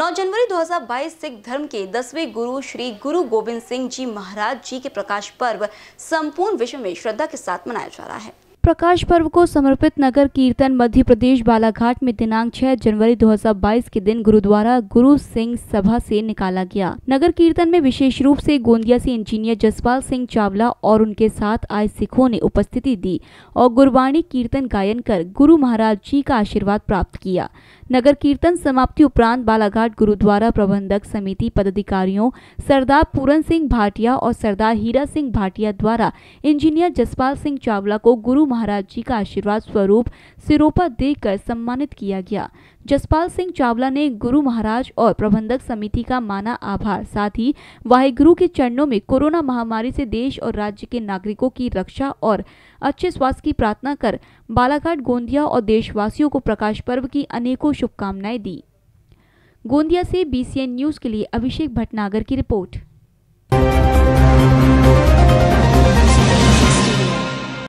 9 जनवरी 2022 सिख धर्म के दसवें गुरु श्री गुरु गोविंद सिंह जी महाराज जी के प्रकाश पर्व संपूर्ण विश्व में श्रद्धा के साथ मनाया जा रहा है प्रकाश पर्व को समर्पित नगर कीर्तन मध्य प्रदेश बालाघाट में दिनांक 6 जनवरी 2022 के दिन गुरुद्वारा गुरु सिंह सभा से निकाला गया नगर कीर्तन में विशेष रूप से गोंदिया से इंजीनियर जसपाल सिंह चावला और उनके साथ आए सिखों ने उपस्थिति दी और गुरबाणी कीर्तन गायन कर गुरु महाराज जी का आशीर्वाद प्राप्त किया नगर कीर्तन समाप्ति उपरांत बालाघाट गुरुद्वारा प्रबंधक समिति पदाधिकारियों सरदार पूरन सिंह भाटिया और सरदार हीरा सिंह भाटिया द्वारा इंजीनियर जसपाल सिंह चावला को गुरु महाराज महाराज जी का आशीर्वाद स्वरूप सिरोपा देकर सम्मानित किया गया जसपाल सिंह चावला ने गुरु महाराज और प्रबंधक समिति का माना आभार साथ ही वाहेगुरु के चरणों में कोरोना महामारी से देश और राज्य के नागरिकों की रक्षा और अच्छे स्वास्थ्य की प्रार्थना कर बालाघाट गोंदिया और देशवासियों को प्रकाश पर्व की अनेकों शुभकामनाएं दी गोंदिया से बीसीएन न्यूज के लिए अभिषेक भटनागर की रिपोर्ट